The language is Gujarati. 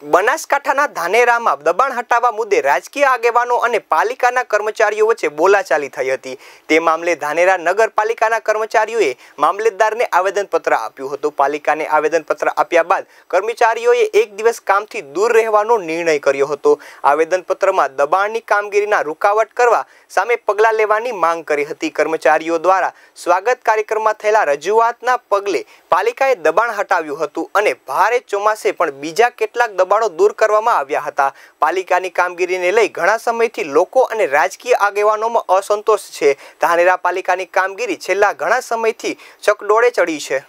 બનાસકાંઠાના ધાનેરામાં દબાણ હટાવવા મુદ્દે રાજકીય આગેવાનો અને પાલિકાના કર્મચારીઓ વચ્ચે બોલાચાલી થઈ હતી તે મામલે ધાનેરા નગરપાલિકાના કર્મચારીઓએ મામલતદારને આવેદનપત્ર આપ્યું હતું પાલિકાને આવેદનપત્ર આપ્યા બાદ કર્મચારીઓએ એક દિવસ કામથી દૂર રહેવાનો નિર્ણય કર્યો હતો આવેદનપત્રમાં દબાણની કામગીરીના રૂકાવટ કરવા સામે પગલાં લેવાની માંગ કરી હતી કર્મચારીઓ દ્વારા સ્વાગત કાર્યક્રમમાં થયેલા રજૂઆતના પગલે પાલિકાએ દબાણ હટાવ્યું હતું અને ભારે ચોમાસે પણ બીજા કેટલાક દબાણો દૂર કરવામાં આવ્યા હતા પાલિકાની કામગીરીને લઈ ઘણા સમયથી લોકો અને રાજકીય આગેવાનોમાં અસંતોષ છે ધાનેરા પાલિકાની કામગીરી છેલ્લા ઘણા સમયથી ચકડોળે ચડી છે